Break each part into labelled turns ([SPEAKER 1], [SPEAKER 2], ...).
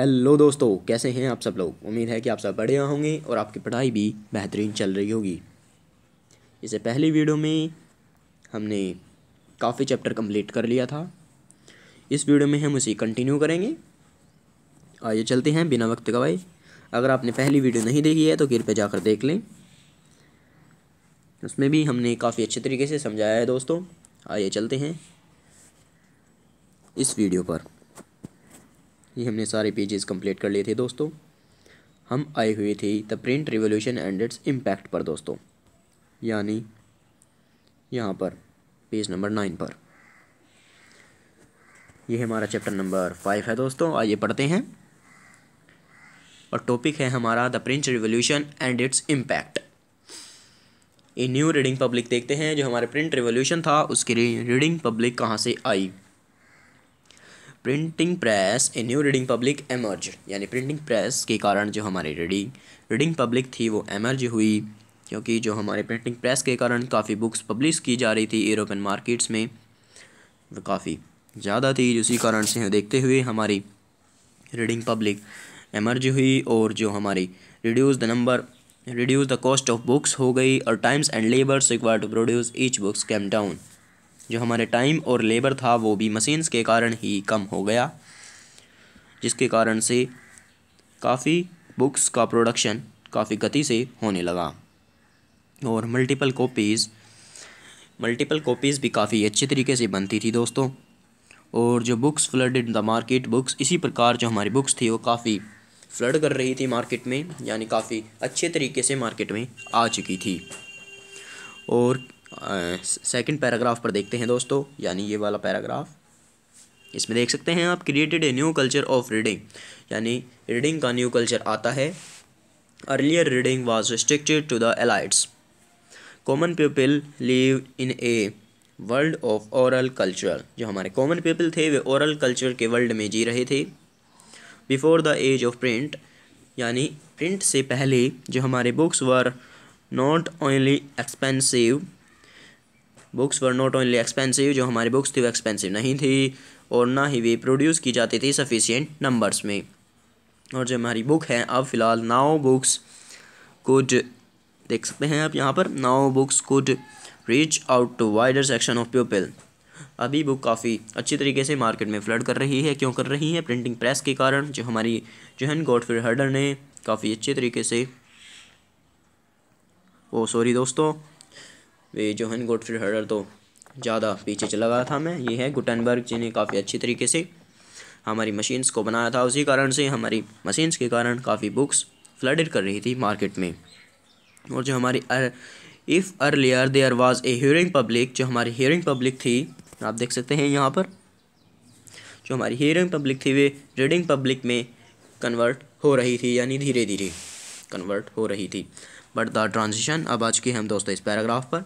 [SPEAKER 1] Hello दोस्तों कैसे हैं आप सब लोग उम्मीद है कि आप सब बढ़िया होंगे और आपकी पढ़ाई भी बेहतरीन चल रही होगी इसे पहली वीडियो में हमने काफ़ी चैप्टर कंप्लीट कर लिया था इस वीडियो में हम उसे कंटिन्यू करेंगे आइए चलते हैं बिना वक्त गवाए अगर आपने पहली वीडियो नहीं देखी है तो कृपया पर जाकर देख लें उसमें भी हमने काफ़ी अच्छे तरीके से समझाया है दोस्तों आइए चलते हैं इस वीडियो पर ये हमने सारे पेजेस कंप्लीट कर लिए थे दोस्तों हम आए हुए थे the print revolution and its impact पर दोस्तों यानी यहाँ पर पेज नंबर नाइन पर यह हमारा चैप्टर नंबर फाइव है दोस्तों आइए पढ़ते हैं और टॉपिक है हमारा the print revolution and its impact ये न्यू रीडिंग पब्लिक देखते हैं जो हमारे प्रिंट रिवोल्यूशन था उसके लिए रीडिंग पब्लिक कहाँ से आई printing press a new reading public emerge यानी प्रिंटिंग प्रेस के कारण जो हमारी रीडिंग रीडिंग पब्लिक थी वो एमर्ज हुई क्योंकि जो हमारे प्रिंटिंग प्रेस के कारण काफ़ी बुक्स पब्लिश की जा रही थी यूरोपियन मार्केट्स में वो काफ़ी ज़्यादा थी उसी कारण से देखते हुए हमारी रीडिंग पब्लिक एमर्ज हुई और जो हमारी reduce the number reduce the cost of books हो गई और times and labours require to produce each books came down जो हमारे टाइम और लेबर था वो भी मशीन्स के कारण ही कम हो गया जिसके कारण से काफ़ी बुक्स का प्रोडक्शन काफ़ी गति से होने लगा और मल्टीपल कॉपीज़ मल्टीपल कॉपीज़ भी काफ़ी अच्छे तरीके से बनती थी दोस्तों और जो books flood in the market books इसी प्रकार जो हमारी बुक्स थी वो काफ़ी फ्लड कर रही थी मार्केट में यानी काफ़ी अच्छे तरीके से मार्केट में आ चुकी थी और सेकंड पैराग्राफ पर देखते हैं दोस्तों यानी ये वाला पैराग्राफ इसमें देख सकते हैं आप created a new culture of reading यानी रीडिंग का न्यू कल्चर आता है earlier reading was restricted to the elites common people live in a world of aural culture जो हमारे कॉमन पीपल थे वे औरल कल्चर के वर्ल्ड में जी रहे थे before the age of print यानी प्रिंट से पहले जो हमारे books were not only expensive books were not only expensive जो हमारी बुक्स थी वो एक्सपेंसिव नहीं थी और ना ही वे प्रोड्यूस की जाती थी सफिशियंट नंबर्स में और जो हमारी बुक है अब फ़िलहाल नाओ बुक्स कुड देख सकते हैं आप यहाँ पर now books could reach out to wider section of people अभी बुक काफ़ी अच्छी तरीके से मार्केट में फ्लड कर रही है क्यों कर रही है प्रिंटिंग प्रेस के कारण जो हमारी जोहन गॉडफ्रे हर्डर ने काफ़ी अच्छे तरीके से ओ सॉरी दोस्तों जोहन गोडफ्री हर्डर तो ज़्यादा पीछे चला गया था मैं ये है गुटनबर्ग जिन्हें काफ़ी अच्छी तरीके से हमारी मशीन्स को बनाया था उसी कारण से हमारी मशीन्स के कारण काफ़ी बुक्स फ्लडेड कर रही थी मार्केट में और जो हमारी uh, if earlier there was a hearing public जो हमारी हियरिंग पब्लिक थी आप देख सकते हैं यहाँ पर जो हमारी हियरिंग पब्लिक थी वे रीडिंग पब्लिक में कन्वर्ट हो रही थी यानी धीरे धीरे कन्वर्ट हो रही थी बट द ट्रांजिशन अब आज के हम दोस्तों इस पैराग्राफ पर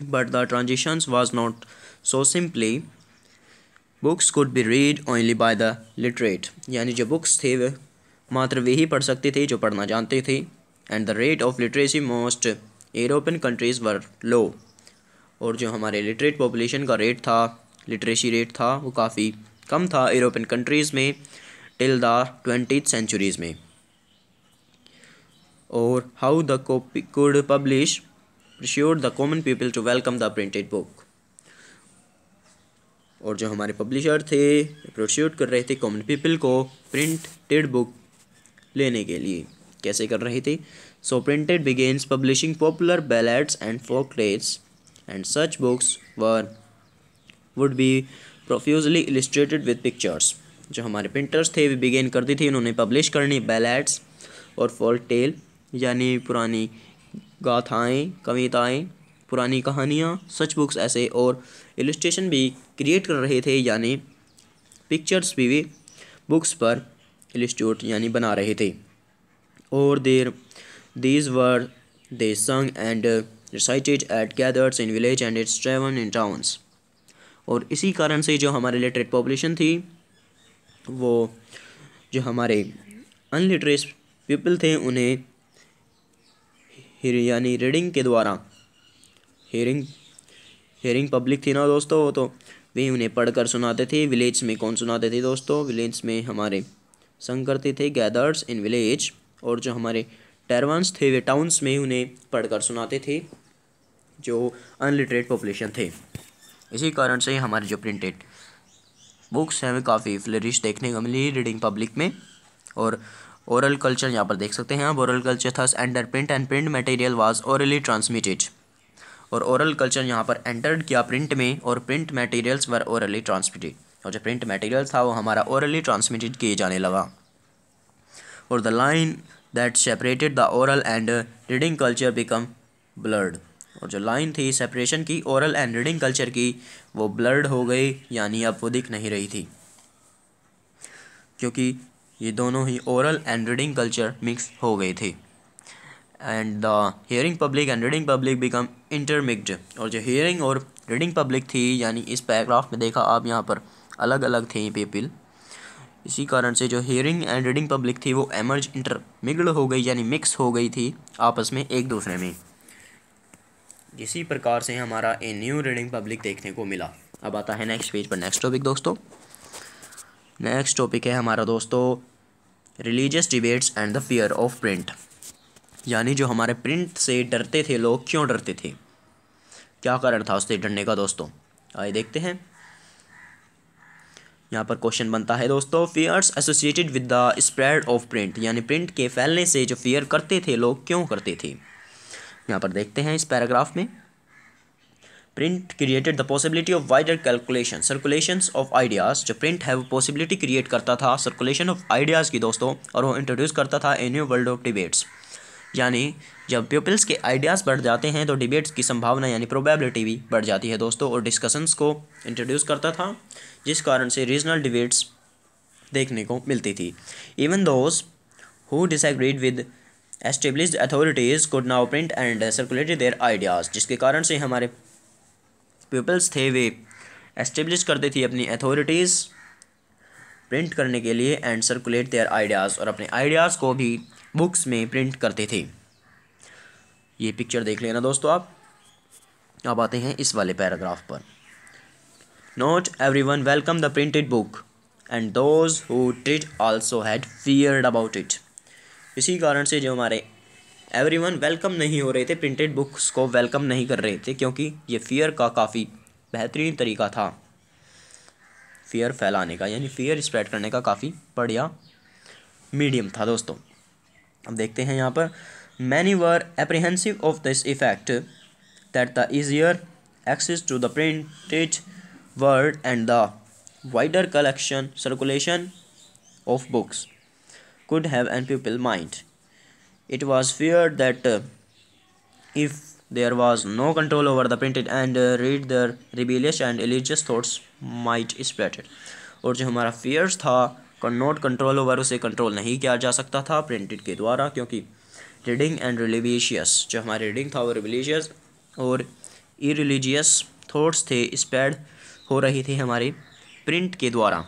[SPEAKER 1] But the transitions was not so simply books could be read only by the literate यानी जो बुक्स थे वे मात्र वे ही पढ़ सकते थे जो पढ़ना जानते थे and the rate of literacy most European countries were low और जो हमारे लिटरेट पॉपुलेशन का रेट था लिटरेसी रेट था वो काफ़ी कम था यूरोपियन कंट्रीज़ में टिल द ट्वेंटी सेंचुरीज़ में और how the could publish procure the common people to welcome the printed book और जो हमारे पब्लिशर थे प्रोश्योर कर रहे थे कॉमन पीपल को प्रिंटेड बुक लेने के लिए कैसे कर रहे थे so printed begins publishing popular ballads and folk लेट्स and such books were would be profusely illustrated with pictures जो हमारे प्रिंटर्स थे वे बिगेन कर दी थी उन्होंने पब्लिश करनी बैलेट्स और फॉल टेल यानी पुरानी गाथाएँ कविताएं पुरानी कहानियाँ सच बुक्स ऐसे और इलस्ट्रेशन भी क्रिएट कर रहे थे यानी पिक्चर्स भी वे बुक्स पर इलस्ट्रेट यानी बना रहे थे और there these were the sang and recited at gathers in village and it's tavern in towns और इसी कारण से जो हमारे लिटरेट पॉपुलेशन थी वो जो हमारे अनलिटरेट पीपल थे उन्हें यानी रीडिंग के द्वारा हेरिंग हेरिंग पब्लिक थी ना दोस्तों वो तो वे उन्हें पढ़कर सुनाते थे विलेज में कौन सुनाते थे दोस्तों विलेज में हमारे संग करते थे गैदर्स इन विलेज और जो हमारे टैरवान्स थे वे टाउन्स में उन्हें पढ़कर सुनाते थे जो अनलिटरेट पॉपुलेशन थे इसी कारण से हमारे जो प्रिंटेड बुक्स हैं वे काफ़ी फ्लरिश देखने को मिली रीडिंग पब्लिक में और ओरल कल्चर यहाँ पर देख सकते हैं आप oral culture thus enter print and print material was orally transmitted और ओरल कल्चर यहाँ पर एंटर्ड किया प्रिंट में और print materials were orally transmitted और जो प्रिंट मटेरियल था वो हमारा ओरली ट्रांसमिटेड किए जाने लगा और the line that separated the oral and reading culture become blurred और जो लाइन थी सेपरेशन की ओरल एंड रीडिंग कल्चर की वो ब्लर्ड हो गई यानी अब वो दिख नहीं रही थी क्योंकि ये दोनों ही oral and reading culture mix हो गए थे and the hearing public and reading public become intermixed और जो हियरिंग और रीडिंग पब्लिक थी यानी इस पैराग्राफ में देखा आप यहाँ पर अलग अलग थे पीपल इसी कारण से जो हियरिंग एंड रीडिंग पब्लिक थी वो एमर्ज इंटरमिग्ड हो गई यानी मिक्स हो गई थी आपस में एक दूसरे में इसी प्रकार से हमारा ए न्यू रीडिंग पब्लिक देखने को मिला अब आता है नेक्स्ट पेज पर नेक्स्ट टॉपिक दोस्तों नेक्स्ट टॉपिक है हमारा दोस्तों religious debates and the fear of print यानी जो हमारे प्रिंट से डरते थे लोग क्यों डरते थे क्या कारण था उससे डरने का दोस्तों आइए देखते हैं यहाँ पर क्वेश्चन बनता है दोस्तों fears associated with the spread of print यानी प्रिंट के फैलने से जो फियर करते थे लोग क्यों करते थे यहाँ पर देखते हैं इस पैराग्राफ में print created the possibility of wider calculation circulation of ideas जो प्रिंट है वो पॉसिबिलिटी क्रिएट करता था सर्कुलेशन ऑफ आइडियाज़ की दोस्तों और वो इंट्रोड्यूस करता था a new world of debates यानी जब पीपल्स के आइडियाज़ बढ़ जाते हैं तो डिबेट्स की संभावना यानी प्रोबेबिलिटी भी बढ़ जाती है दोस्तों और डिस्कशंस को इंट्रोड्यूस करता था जिस कारण से रीजनल डिबेट्स देखने को मिलती थी even those who disagreed with establish authorities could now print and circulated their ideas जिसके कारण से हमारे पीपल्स थे वे एस्टेब्लिश करते थे अपनी अथॉरिटीज़ प्रिंट करने के लिए एंड सर्कुलेट देयर आइडियाज़ और अपने आइडियाज़ को भी बुक्स में प्रिंट करते थे ये पिक्चर देख लेना दोस्तों आप अब आते हैं इस वाले पैराग्राफ पर not everyone welcome the printed book and those who treat also had feared about it इसी कारण से जो हमारे एवरीवन वेलकम नहीं हो रहे थे प्रिंटेड बुक्स को वेलकम नहीं कर रहे थे क्योंकि ये फ़ियर का काफ़ी बेहतरीन तरीका था फ़ियर फैलाने का यानी फ़ियर स्प्रेड करने का काफ़ी बढ़िया मीडियम था दोस्तों अब देखते हैं यहाँ पर many were apprehensive of this effect that the easier access to the printed word and the wider collection circulation of books could have an people mind it was feared that uh, if there was no control over the printed and uh, read their rebellious and religious thoughts might spread और जो हमारा fears था not control over उसे control नहीं किया जा सकता था प्रिंटेड के द्वारा क्योंकि रीडिंग एंड रिलीविशियस जो हमारा रीडिंग था वो रिलीजियस और इ रिलीजियस थाट्स थे स्प्रेड हो रही थी हमारे प्रिंट के द्वारा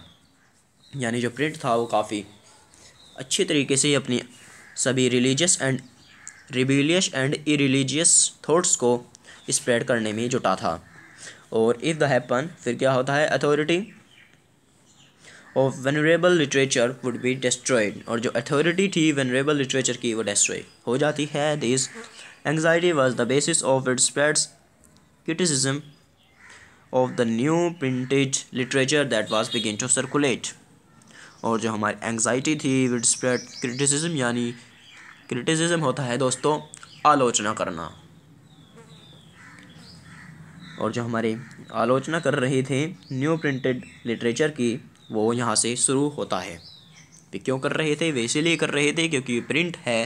[SPEAKER 1] यानी जो प्रिंट था वो काफ़ी अच्छे तरीके से अपनी सभी religious and rebellious and irreligious thoughts को स्प्रेड करने में जुटा था और इफ़ द हैपन फिर क्या होता है authority of vulnerable literature would be destroyed और जो अथॉरिटी थी वनरेबल लिटरेचर की वो डिस्ट्रॉय हो जाती है this anxiety was the basis of it spreads criticism of the new printed literature that was begin to circulate और जो हमारी एंगजाइटी थी विड स्प्रेड क्रिटिसिज्म यानी क्रिटिसिज्म होता है दोस्तों आलोचना करना और जो हमारे आलोचना कर रहे थे न्यू प्रिंटेड लिटरेचर की वो यहाँ से शुरू होता है वे क्यों कर रहे थे वे इसीलिए कर रहे थे क्योंकि प्रिंट है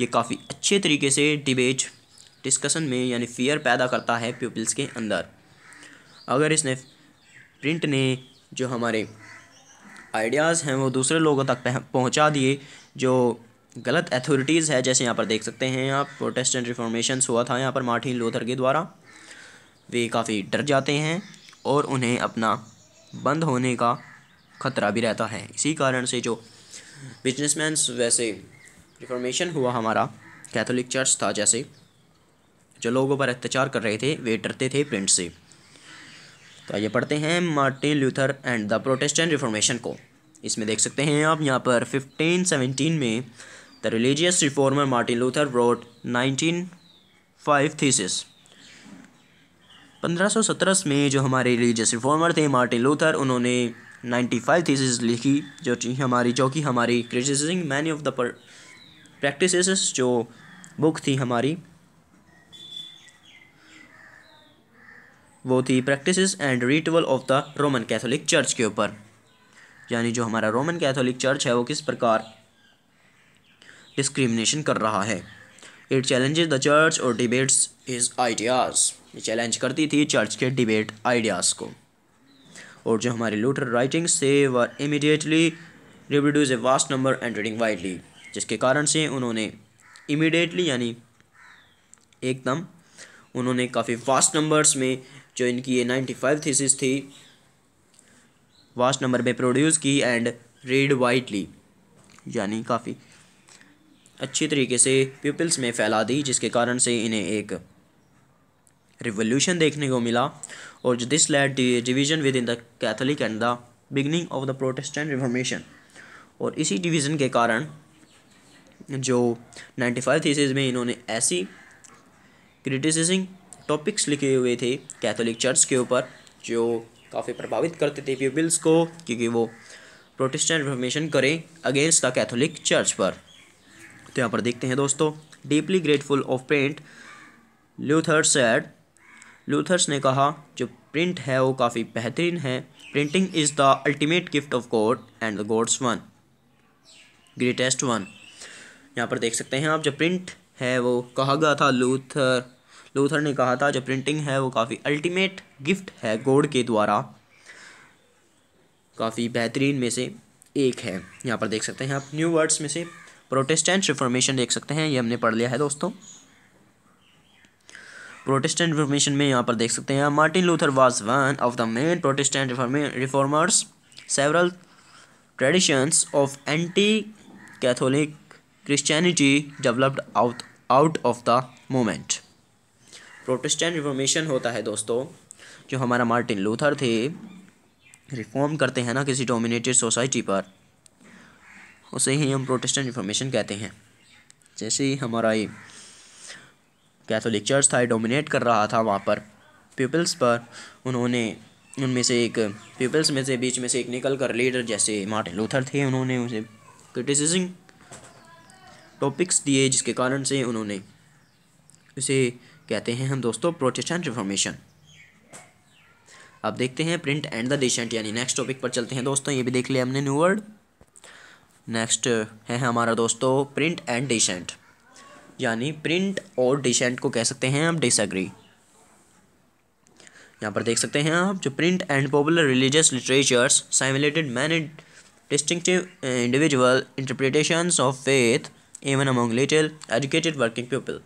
[SPEAKER 1] ये काफ़ी अच्छे तरीके से डिबेट डिस्कशन में यानी फियर पैदा करता है पीपल्स के अंदर अगर इसने प्रिंट ने जो हमारे आइडियाज़ हैं वो दूसरे लोगों तक पहुंचा दिए जो गलत अथॉरिटीज़ है जैसे यहाँ पर देख सकते हैं आप प्रोटेस्टेंट रिफॉर्मेशन हुआ था यहाँ पर मार्टिन लोथर के द्वारा वे काफ़ी डर जाते हैं और उन्हें अपना बंद होने का खतरा भी रहता है इसी कारण से जो बिजनेसमैन वैसे रिफॉर्मेशन हुआ हमारा कैथोलिक चर्च था जैसे जो लोगों पर अत्याचार कर रहे थे वे डरते थे प्रिंट से तो आइए पढ़ते हैं Martin Luther and the Protestant Reformation को इसमें देख सकते हैं आप यहाँ पर 1517 में The religious reformer Martin Luther wrote 195 theses 1517 में जो हमारे रिलीजियस रिफॉर्मर थे मार्टिन लूथर उन्होंने 95 थीसिस लिखी जो हमारी जो कि हमारी criticizing many of the practice जो बुक थी हमारी वो थी practice and ritual of the Roman Catholic Church के ऊपर यानी जो हमारा रोमन कैथोलिक चर्च है वो किस प्रकार डिस्क्रिमिनेशन कर रहा है इट चैलेंजेस द चर्च और डिबेट्स इज आइडियाज़ ये चैलेंज करती थी चर्च के डिबेट आइडियाज़ को और जो हमारे लूटर राइटिंग से were immediately reproduce a vast number and reading widely जिसके कारण से उन्होंने इमिडिएटली यानी एकदम उन्होंने काफ़ी वास्ट नंबर्स में जो इनकी ये नाइन्टी फाइव थीसिस थी वास्ट नंबर में प्रोड्यूस की एंड रीड वाइडली यानी काफ़ी अच्छी तरीके से पीपल्स में फैला दी जिसके कारण से इन्हें एक रिवोल्यूशन देखने को मिला और this led division within the Catholic and the beginning of the Protestant Reformation और इसी डिवीज़न के कारण जो नाइन्टी फाइव थीसिस में इन्होंने ऐसी क्रिटिसिजिंग टॉपिक्स लिखे हुए थे कैथोलिक चर्च के ऊपर जो काफ़ी प्रभावित करते थे पीपल्स को क्योंकि वो प्रोटेस्टेंट रिफॉर्मेशन करें अगेंस्ट द कैथोलिक चर्च पर तो यहाँ पर देखते हैं दोस्तों deeply grateful of print Luther said Luther's ने कहा जो प्रिंट है वो काफ़ी बेहतरीन है printing is the ultimate gift of God and the God's one greatest one यहाँ पर देख सकते हैं आप जो प्रिंट है वो कहा गया था लूथर लूथर ने कहा था जो प्रिंटिंग है वो काफ़ी अल्टीमेट गिफ्ट है गॉड के द्वारा काफ़ी बेहतरीन में से एक है यहाँ पर देख सकते हैं आप न्यू वर्ड्स में से प्रोटेस्टेंट रिफॉर्मेशन देख सकते हैं ये हमने पढ़ लिया है दोस्तों प्रोटेस्टेंट रिफॉर्मेशन में यहाँ पर देख सकते हैं Martin Luther was one of the main Protestant reformers several traditions of anti Catholic Christianity developed out out of the moment Protestant Reformation होता है दोस्तों जो हमारा मार्टिन लूथर थे रिफॉर्म करते हैं ना किसी डोमिनेटेड सोसाइटी पर उसे ही हम प्रोटेस्टेंट रिफॉर्मेशन कहते हैं जैसे ही हमारा ये कैथोलिक चर्च था डोमिनेट कर रहा था वहाँ पर पीपल्स पर उन्होंने उनमें से एक पीपल्स में से बीच में से एक निकल कर लीडर जैसे मार्टिन लूथर थे उन्होंने उसे क्रिटिसिजिंग टॉपिक्स दिए जिसके कारण से उन्होंने उसे कहते हैं हम दोस्तों प्रोटेस्टेंट रिफॉर्मेशन अब देखते हैं प्रिंट एंड द डिशेंट यानी नेक्स्ट टॉपिक पर चलते हैं दोस्तों ये भी देख लिया हमने न्यू वर्ड नेक्स्ट uh, है हमारा दोस्तों प्रिंट एंड डिसेंट यानी प्रिंट और डिसेंट को कह सकते हैं हम डिसग्री यहाँ पर देख सकते हैं आप जो print and popular religious literatures simulated many distinctive individual interpretation of faith even among little educated working people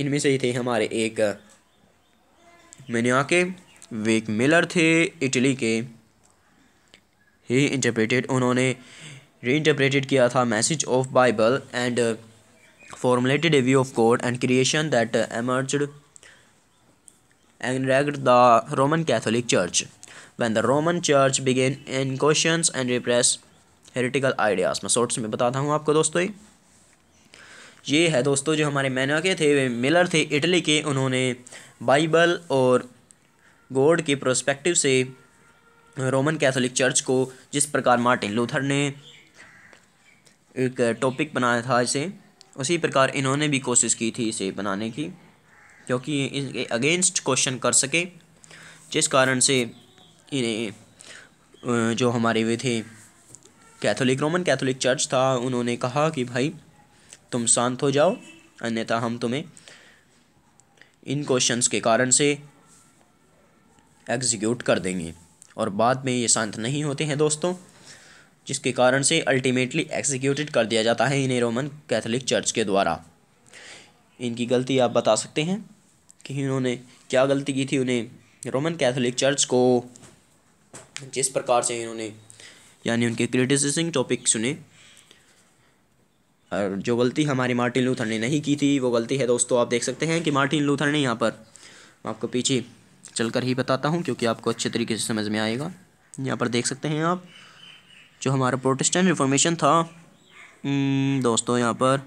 [SPEAKER 1] इनमें से ही थे हमारे एक uh, के वेक मिलर थे इटली के ही इंटरप्रेटेड उन्होंने री इंटरप्रेटेड किया था message of Bible and formulated a view of God and creation that emerge and the Roman Catholic Church when the Roman Church began in question and repress heretical ideas मैं shorts में बताता हूँ आपको दोस्तों ये है दोस्तों जो हमारे के थे वे मिलर थे इटली के उन्होंने बाइबल और गॉड के प्रोस्पेक्टिव से रोमन कैथोलिक चर्च को जिस प्रकार मार्टिन लूथर ने एक टॉपिक बनाया था इसे उसी प्रकार इन्होंने भी कोशिश की थी इसे बनाने की क्योंकि इसके अगेंस्ट क्वेश्चन कर सके जिस कारण से इन्हें जो हमारे वे थे कैथोलिक रोमन कैथोलिक चर्च था उन्होंने कहा कि भाई तुम शांत हो जाओ अन्यथा हम तुम्हें इन क्वेश्चंस के कारण से एग्जीक्यूट कर देंगे और बाद में ये शांत नहीं होते हैं दोस्तों जिसके कारण से अल्टीमेटली एग्जीक्यूटेड कर दिया जाता है इन्हें रोमन कैथोलिक चर्च के द्वारा इनकी गलती आप बता सकते हैं कि इन्होंने क्या गलती की थी उन्हें रोमन कैथोलिक चर्च को जिस प्रकार से इन्होंने यानी उनके क्रिटिसिसिंग टॉपिक सुने और जो गलती हमारे मार्टिन लूथर ने नहीं की थी वो गलती है दोस्तों आप देख सकते हैं कि मार्टिन लूथर ने यहाँ पर आपको पीछे चलकर ही बताता हूँ क्योंकि आपको अच्छे तरीके से समझ में आएगा यहाँ पर देख सकते हैं आप जो हमारा प्रोटेस्टेंट रिफॉर्मेशन था हम्म, दोस्तों यहाँ पर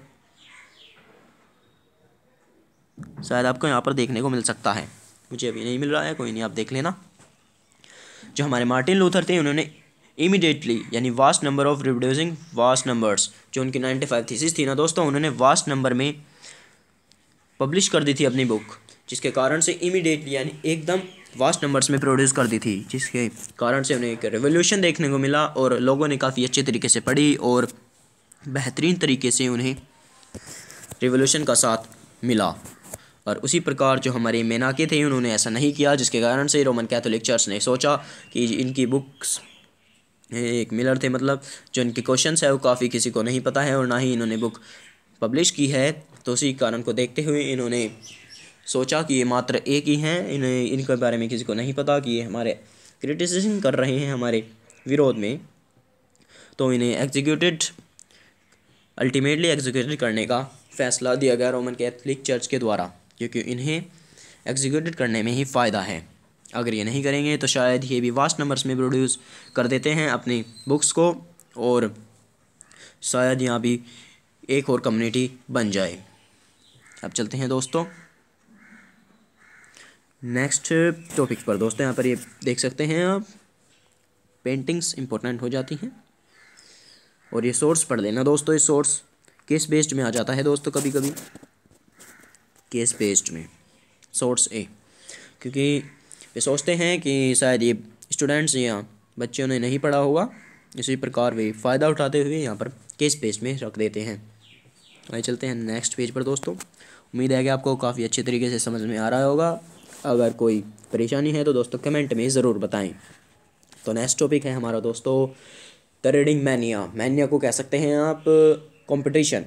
[SPEAKER 1] शायद आपको यहाँ पर देखने को मिल सकता है मुझे अभी नहीं मिल रहा है कोई नहीं आप देख लेना जो हमारे मार्टिन लूथर थे उन्होंने इमिडिएटली यानी vast number of reducing vast numbers जो उनकी नाइन्टी फाइव थीसिस थी ना दोस्तों उन्होंने वास्ट नंबर में पब्लिश कर दी थी अपनी बुक जिसके कारण से इमीडिएटली यानी एकदम वास्ट नंबर्स में प्रोड्यूस कर दी थी जिसके कारण से उन्हें एक रेवोल्यूशन देखने को मिला और लोगों ने काफ़ी अच्छे तरीके से पढ़ी और बेहतरीन तरीके से उन्हें रेवोल्यूशन का साथ मिला और उसी प्रकार जो हमारे मेनाके थे उन्होंने ऐसा नहीं किया जिसके कारण से रोमन कैथोलिक चर्च ने सोचा कि इनकी बुक्स एक मिलर थे मतलब जो इनके क्वेश्चन है वो काफ़ी किसी को नहीं पता है और ना ही इन्होंने बुक पब्लिश की है तो उसी कारण को देखते हुए इन्होंने सोचा कि ये मात्र एक ही हैं इन्हें इनके बारे में किसी को नहीं पता कि ये हमारे क्रिटिसिज्म कर रहे हैं हमारे विरोध में तो इन्हें एग्जीक्यूटेड अल्टीमेटली एग्जीक्यूटेड करने का फैसला दिया गया रोमन कैथलिक चर्च के द्वारा क्योंकि इन्हें एग्जीक्यूटेड करने में ही फ़ायदा है अगर ये नहीं करेंगे तो शायद ये भी वास्ट नंबर्स में प्रोड्यूस कर देते हैं अपनी बुक्स को और शायद यहाँ भी एक और कम्युनिटी बन जाए अब चलते हैं दोस्तों नेक्स्ट टॉपिक पर दोस्तों यहाँ पर ये देख सकते हैं आप पेंटिंग्स इंपॉर्टेंट हो जाती हैं और ये सोर्स पढ़ लेना दोस्तों ये सोर्स केस बेस्ड में आ जाता है दोस्तों कभी कभी केस बेस्ड में सोर्स ए क्योंकि वे सोचते हैं कि शायद ये स्टूडेंट्स या बच्चों ने नहीं पढ़ा होगा इसी प्रकार वे फ़ायदा उठाते हुए यहाँ पर केस पेज में रख देते हैं आइए चलते हैं नेक्स्ट पेज पर दोस्तों उम्मीद है कि आपको काफ़ी अच्छे तरीके से समझ में आ रहा होगा अगर कोई परेशानी है तो दोस्तों कमेंट में ज़रूर बताएं तो नेक्स्ट टॉपिक है हमारा दोस्तों द रीडिंग मैनिया मैनिया को कह सकते हैं आप कंपटीशन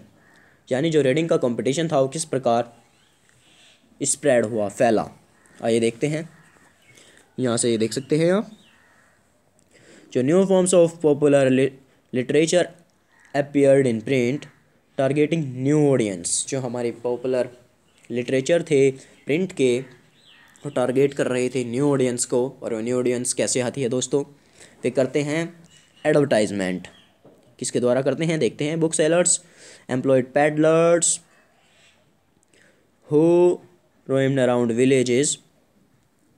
[SPEAKER 1] यानी जो रीडिंग का कंपटीशन था वो किस प्रकार स्प्रेड हुआ फैला आइए देखते हैं यहाँ से ये देख सकते हैं आप जो new forms of popular literature appeared in print targeting new audience जो हमारे पॉपुलर लिटरेचर थे प्रिंट के वो टारगेट कर रहे थे न्यू ऑडियंस को और वो न्यू ऑडियंस कैसे आती है दोस्तों वे करते हैं एडवर्टाइजमेंट किसके द्वारा करते हैं देखते हैं book sellers employed peddlers who roamed around villages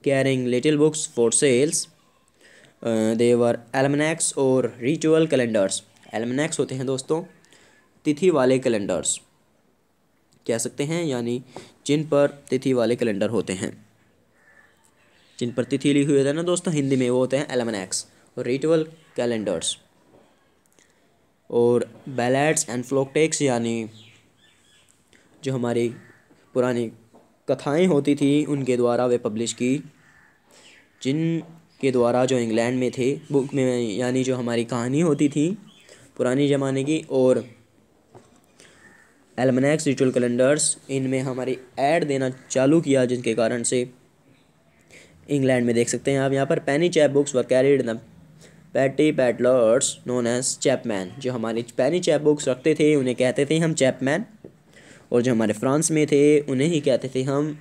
[SPEAKER 1] carrying little books for sales their almanacs और रिचुअल कैलेंडर्स एलमनैक्स होते हैं दोस्तों तिथि वाले कैलेंडर्स कह सकते हैं यानी जिन पर तिथि वाले कैलेंडर होते हैं जिन पर तिथि लिखी हुई होती है ना दोस्तों हिंदी में वो होते हैं एलेवन एक्स और रिटवल कैलेंडर्स और बैलेट्स एंड फ्लोकटेक्स यानी जो हमारी पुरानी कथाएं होती थी उनके द्वारा वे पब्लिश की जिन के द्वारा जो इंग्लैंड में थे बुक में यानी जो हमारी कहानी होती थी पुरानी ज़माने की और एलमनैक्स रिचुअल कैलेंडर्स इनमें हमारी ऐड देना चालू किया जिनके कारण से इंग्लैंड में देख सकते हैं आप यहाँ पर penny chapbooks were carried the petty pedlars known as chapman जो हमारी पैनी चैप बुक्स रखते थे उन्हें कहते थे हम चैपमैन और जो हमारे फ्रांस में थे उन्हें ही कहते थे हम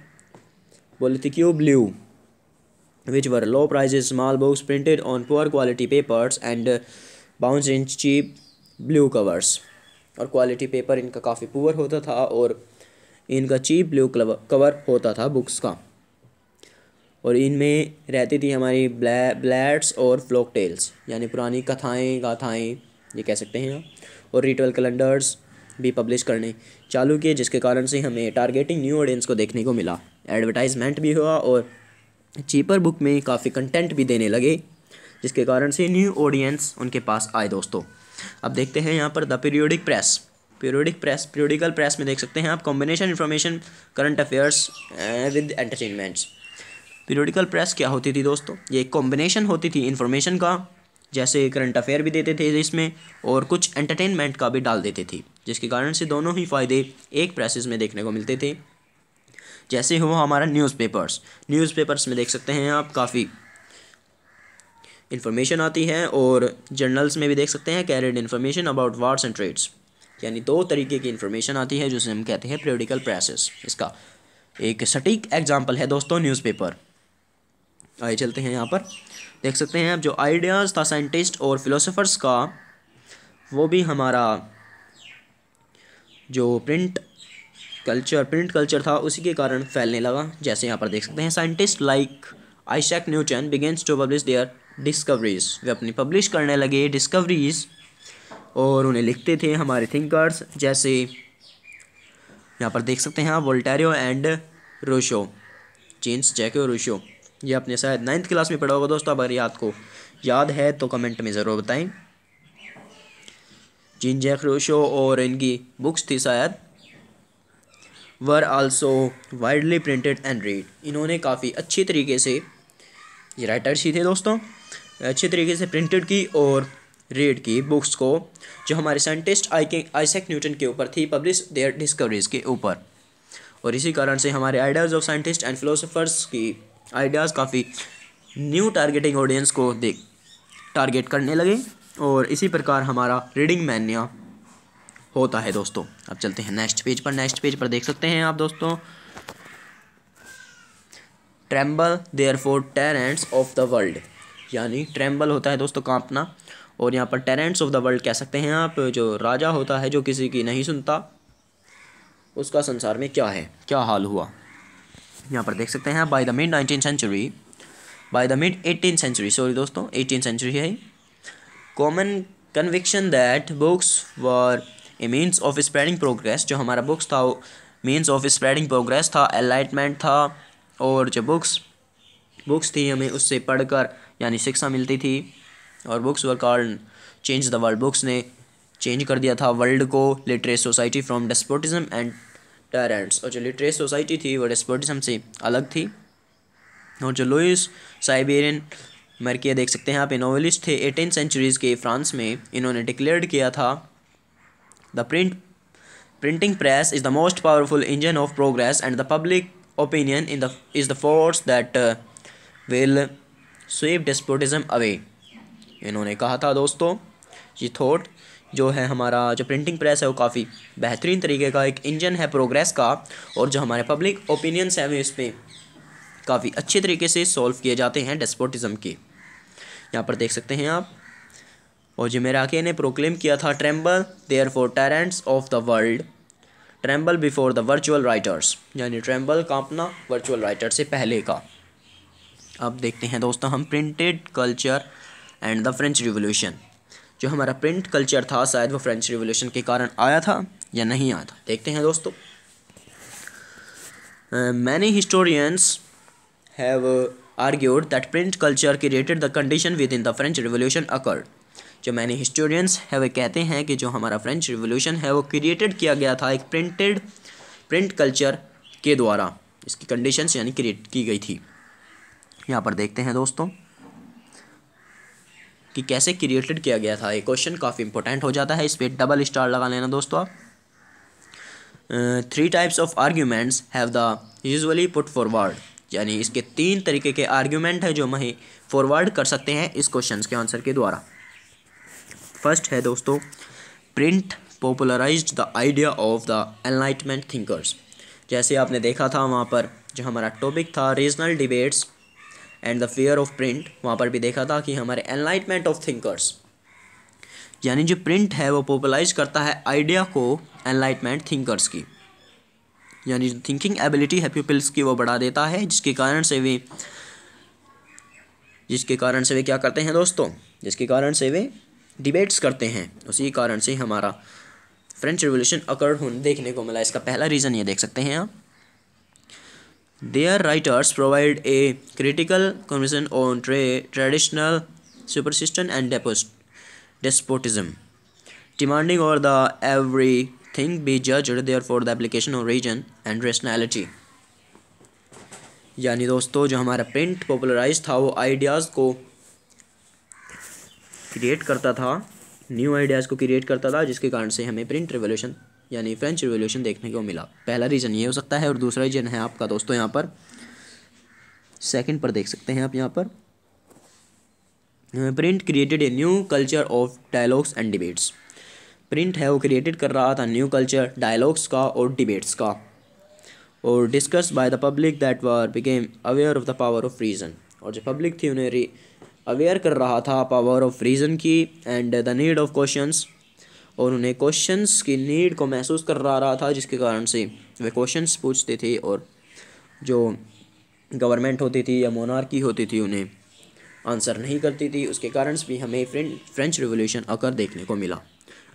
[SPEAKER 1] बोले क्यू ब्ल्यू which were low price small books printed on poor quality papers and bounce in cheap blue covers और क्वालिटी पेपर इनका काफ़ी पुअर होता था और इनका चीप ब्लू कवर होता था बुक्स का और इनमें रहती थी हमारी ब्लै ब्लैड्स और फ्लोक टेल्स यानी पुरानी कथाएँ गाथाएँ ये कह सकते हैं और रिटवल कैलेंडर्स भी पब्लिश करने चालू किए जिसके कारण से हमें टारगेटिंग न्यू ऑडियंस को देखने को मिला एडवर्टाइजमेंट भी हुआ और चीपर बुक में काफ़ी कंटेंट भी देने लगे जिसके कारण से न्यू ऑडियंस उनके पास आए दोस्तों अब देखते हैं यहाँ पर the periodic press periodic press periodical press में देख सकते हैं आप combination information current affairs with entertainments periodical press क्या होती थी दोस्तों ये एक कॉम्बिनेशन होती थी इन्फॉर्मेशन का जैसे करंट अफेयर भी देते थे इसमें और कुछ एंटरटेनमेंट का भी डाल देते थे जिसके कारण से दोनों ही फ़ायदे एक प्रेसिस में देखने को मिलते थे जैसे हुआ हमारा न्यूज़पेपर्स न्यूज़पेपर्स में देख सकते हैं आप काफ़ी इन्फॉर्मेशन आती है और जर्नल्स में भी देख सकते हैं carried information about wars and trades यानी दो तरीके की इन्फॉर्मेशन आती है जिसे हम कहते हैं पीरियोडिकल प्रेसेस इसका एक सटीक एग्जाम्पल है दोस्तों न्यूज़पेपर आइए चलते हैं यहाँ पर देख सकते हैं आप जो आइडियाज़ था साइंटिस्ट और फिलोसोफर्स का वो भी हमारा जो प्रिंट कल्चर प्रिंट कल्चर था उसी के कारण फैलने लगा जैसे यहाँ पर देख सकते हैं scientist like Isaac Newton begins to publish their discoveries वे अपनी पब्लिश करने लगे डिस्कवरीज और उन्हें लिखते थे हमारे थिंकर्स जैसे यहाँ पर देख सकते हैं आप वोल्टेरियो एंड रोशो जेम्स जैको रोशो ये आपने शायद नाइन्थ क्लास में पढ़ा होगा दोस्तों अगर याद को याद है तो कमेंट में ज़रूर बताएं जिन रोशो और इनकी बुक्स थी शायद were also widely printed and read इन्होंने काफ़ी अच्छी तरीके से ये राइटर्स ही थे दोस्तों अच्छे तरीके से प्रिंटेड की और रीड की बुक्स को जो हमारे साइंटिस्ट आइसेक न्यूटन के ऊपर थी पब्लिश देयर डिस्कवरीज के ऊपर और इसी कारण से हमारे ideas of scientist and philosophers की आइडियाज़ काफ़ी न्यू टारगेटिंग ऑडियंस को देख टारगेट करने लगे और इसी प्रकार हमारा रीडिंग मैनिया होता है दोस्तों अब चलते हैं नेक्स्ट पेज पर नेक्स्ट पेज पर देख सकते हैं आप दोस्तों tremble therefore tyrants of the world यानी ट्रैम्बल होता है दोस्तों कांपना और यहाँ पर टेरेंट्स ऑफ द वर्ल्ड कह सकते हैं आप जो राजा होता है जो किसी की नहीं सुनता उसका संसार में क्या है क्या हाल हुआ यहाँ पर देख सकते हैं by the mid nineteen century by the mid eighteen century sorry दोस्तों एटीन सेंचुरी है common conviction that books were a means of spreading progress जो हमारा बुक्स था मीन्स ऑफ स्प्रेडिंग प्रोग्रेस था एलाइटमेंट था और जो बुक्स बुक्स थी हमें उससे पढ़कर यानी शिक्षा मिलती थी और books were called change the world books ने चेंज कर दिया था वर्ल्ड को literate society from despotism and tyrants और जो लिटरेस सोसाइटी थी वो डेस्पोटिज्म से अलग थी और जो लुइस साइबेरियन मरकिया देख सकते हैं आप नॉवेलिस्ट थे एटीन सेंचुरीज़ के फ्रांस में इन्होंने डिक्लेयर किया था the print printing press is the most powerful engine of progress and the public opinion in the is the force that will sweep despotism away इन्होंने कहा था दोस्तों ये थॉट जो है हमारा जो प्रिंटिंग प्रेस है वो काफ़ी बेहतरीन तरीके का एक इंजन है प्रोग्रेस का और जो हमारे पब्लिक ओपिनियंस हैं वे इस पर काफ़ी अच्छे तरीके से सॉल्व किए जाते हैं डेस्पोटिज़म के यहाँ पर देख सकते हैं आप और जिमेराके ने प्रोक्लेम किया था tremble therefore tyrants of the world tremble before the virtual writers यानी ट्रेम्बल कांपना वर्चुअल राइटर से पहले का अब देखते हैं दोस्तों हम printed culture and the French Revolution जो हमारा प्रिंट कल्चर था शायद वो फ्रेंच रिवोल्यूशन के कारण आया था या नहीं आया था देखते हैं दोस्तों many historians have argued that print culture the condition within the French Revolution occurred. जो मैंने हिस्टोरियंस है वे कहते हैं कि जो हमारा फ्रेंच रिवोल्यूशन है वो क्रिएटेड किया गया था एक प्रिंटेड प्रिंट कल्चर के द्वारा इसकी कंडीशंस यानी क्रिएट की गई थी यहाँ पर देखते हैं दोस्तों कि कैसे क्रिएटेड किया गया था ये क्वेश्चन काफ़ी इंपॉर्टेंट हो जाता है इस पर डबल स्टार लगा लेना दोस्तों आप three types of arguments have the usually put forward यानी इसके तीन तरीके के आर्ग्यूमेंट हैं जो हम फॉरवर्ड कर सकते हैं इस क्वेश्चन के आंसर के द्वारा फर्स्ट है दोस्तों print popularize the idea of the enlightenment thinkers जैसे आपने देखा था वहाँ पर जो हमारा टॉपिक था regional debates and the fear of print वहाँ पर भी देखा था कि हमारे एनलाइटमेंट ऑफ थिंकर्स यानी जो प्रिंट है वो पोपलाइज करता है आइडिया को एनलाइटमेंट थिंकर्स की यानी जो थिंकिंग एबिलिटी है पीपल्स की वो बढ़ा देता है जिसके कारण से वे जिसके कारण से वे क्या करते हैं दोस्तों जिसके कारण से वे डिबेट्स करते हैं उसी कारण से हमारा फ्रेंच रिवोल्यूशन अकर्ड होने देखने को मिला इसका पहला रीज़न ये देख सकते हैं आप Their writers provide a critical conversation on tra traditional superstition and despotism, demanding over the everything be judged, therefore the application of region and rationality. यानी दोस्तों जो हमारा प्रिंट पॉपुलराइज था वो आइडियाज़ को क्रिएट करता था न्यू आइडियाज़ को क्रिएट करता था जिसके कारण से हमें प्रिंट रेवोल्यूशन यानी फ्रेंच रिवोल्यूशन देखने को मिला पहला रीज़न ये हो सकता है और दूसरा रीजन है आपका दोस्तों यहाँ पर सेकंड पर देख सकते हैं आप यहाँ पर print created a new culture of dialogues and debates print है वो क्रिएटेड कर रहा था न्यू कल्चर डायलॉग्स का और डिबेट्स का और discuss by the public that were became aware of the power of reason और जो पब्लिक थी उन्हें अवेयर कर रहा था पावर ऑफ रीज़न की and the need of questions और उन्हें क्वेश्चंस की नीड को महसूस कर रहा रहा था जिसके कारण से वे क्वेश्चंस पूछते थे और जो गवर्नमेंट होती थी या मोनार्की होती थी उन्हें आंसर नहीं करती थी उसके कारण भी हमें फ्रेंच रिवोल्यूशन आकर देखने को मिला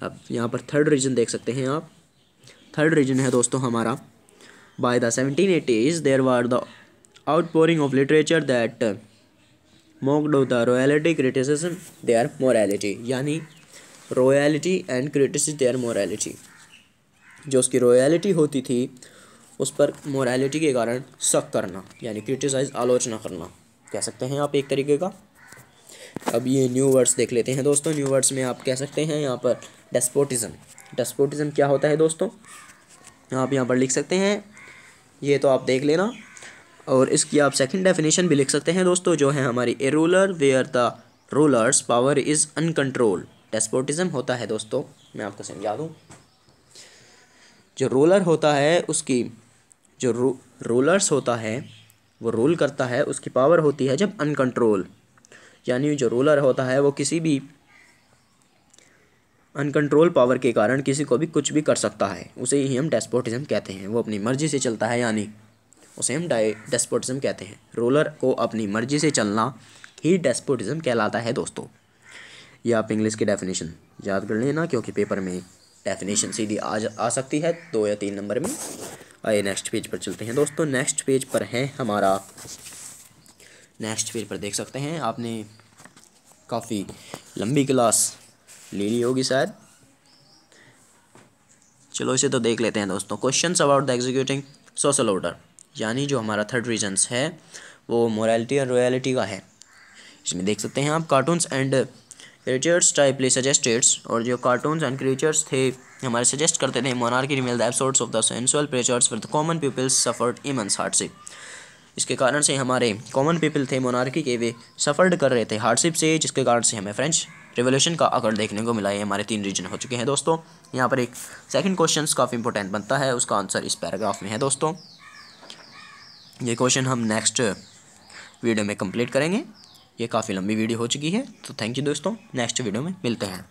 [SPEAKER 1] अब यहाँ पर थर्ड रीजन देख सकते हैं आप थर्ड रीजन है दोस्तों हमारा by the seventeen eighties there was the outpouring of literature that the the royalty they are morality यानी royalty and critics their morality जो उसकी रॉयलिटी होती थी उस पर मोरालिटी के कारण शक करना यानी क्रिटिसाइज आलोचना करना कह सकते हैं आप एक तरीके का अब ये न्यू वर्ड्स देख लेते हैं दोस्तों न्यू वर्ड्स में आप कह सकते हैं यहाँ पर डेस्पोटिज्म डेस्पोटिज्म क्या होता है दोस्तों आप यहाँ पर लिख सकते हैं ये तो आप देख लेना और इसकी आप सेकंड डेफिनेशन भी लिख सकते हैं दोस्तों जो है हमारी a ruler where the rulers power is uncontrolled despotism होता है दोस्तों मैं आपको समझा दूँ जो रूलर होता है उसकी जो रू रूलर्स होता है वो रूल करता है उसकी पावर होती है जब अनकंट्रोल यानी जो रूलर होता है वो किसी भी अनकंट्रोल पावर के कारण किसी को भी कुछ भी कर सकता है उसे ही हम डेस्पोटिज़म कहते हैं वो अपनी मर्ज़ी से चलता है यानी उसे हम डेस्पोटिज़म कहते हैं रूलर को अपनी मर्ज़ी से चलना ही डेस्पोटिज़म कहलाता है दोस्तों ये आप इंग्लिश की डेफिनेशन याद कर लेना क्योंकि पेपर में डेफिनेशन सीधी आ आ सकती है दो या तीन नंबर में आइए नेक्स्ट पेज पर चलते हैं दोस्तों नेक्स्ट पेज पर है हमारा नेक्स्ट पेज पर देख सकते हैं आपने काफ़ी लंबी क्लास ले ली होगी शायद चलो इसे तो देख लेते हैं दोस्तों question about the executing social order यानी जो हमारा थर्ड रीजन्स है वो मोरालिटी और रॉयलिटी का है इसमें देख सकते हैं आप cartoons and creatures typically suggested और जो कार्टून्स एंड क्रिएचर्स थे हमारे सजेस्ट करते थे monarchy remain the episodes of the sensual preachers with common peoples suffered immense hardship इसके कारण से हमारे कॉमन पीपल थे मोनार्की के वे सफर्ड कर रहे थे हार्डशिप से जिसके कारण से हमें फ्रेंच रिवोल्यूशन का आकर देखने को मिला है हमारे तीन रीजन हो चुके हैं दोस्तों यहाँ पर एक सेकंड क्वेश्चन काफ़ी इंपॉर्टेंट बनता है उसका आंसर इस पैराग्राफ में है दोस्तों ये क्वेश्चन हम नेक्स्ट वीडियो में कंप्लीट करेंगे ये काफ़ी लंबी वीडियो हो चुकी है तो थैंक यू दोस्तों नेक्स्ट वीडियो में मिलते हैं